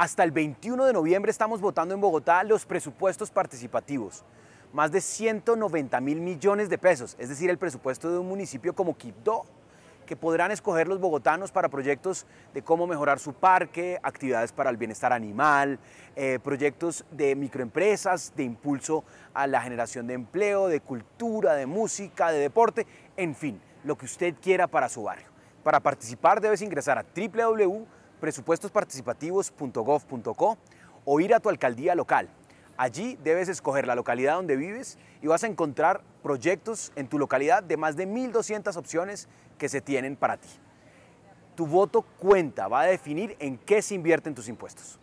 Hasta el 21 de noviembre estamos votando en Bogotá los presupuestos participativos. Más de 190 mil millones de pesos, es decir, el presupuesto de un municipio como Quibdó, que podrán escoger los bogotanos para proyectos de cómo mejorar su parque, actividades para el bienestar animal, eh, proyectos de microempresas, de impulso a la generación de empleo, de cultura, de música, de deporte, en fin, lo que usted quiera para su barrio. Para participar debes ingresar a www presupuestosparticipativos.gov.co o ir a tu alcaldía local. Allí debes escoger la localidad donde vives y vas a encontrar proyectos en tu localidad de más de 1.200 opciones que se tienen para ti. Tu voto cuenta, va a definir en qué se invierten tus impuestos.